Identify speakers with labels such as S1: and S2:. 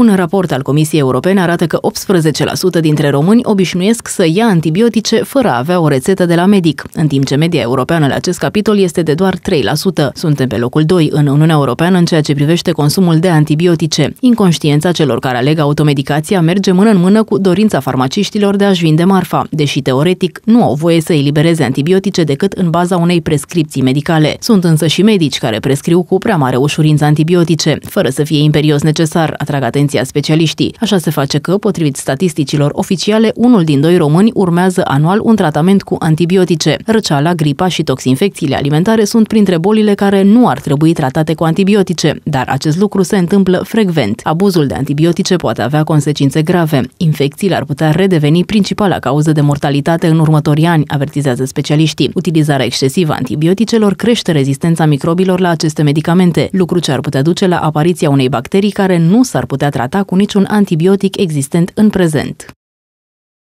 S1: Un raport al Comisiei Europene arată că 18% dintre români obișnuiesc să ia antibiotice fără a avea o rețetă de la medic, în timp ce media europeană la acest capitol este de doar 3%. Suntem pe locul 2 în Uniunea Europeană în ceea ce privește consumul de antibiotice. Inconștiența celor care aleg automedicația merge mână în mână cu dorința farmaciștilor de a-și vinde marfa, deși teoretic nu au voie să elibereze antibiotice decât în baza unei prescripții medicale. Sunt însă și medici care prescriu cu prea mare ușurință antibiotice, fără să fie imperios necesar, atrag atenția atenția specialiștii. Așa se face că, potrivit statisticilor oficiale, unul din doi români urmează anual un tratament cu antibiotice. Răceala, gripa și toxinfecțiile alimentare sunt printre bolile care nu ar trebui tratate cu antibiotice, dar acest lucru se întâmplă frecvent. Abuzul de antibiotice poate avea consecințe grave. Infecțiile ar putea redeveni principala cauză de mortalitate în următorii ani, avertizează specialiștii. Utilizarea excesivă a antibioticelor crește rezistența microbilor la aceste medicamente, lucru ce ar putea duce la apariția unei bacterii care nu s-ar putea trata cu niciun antibiotic existent în prezent.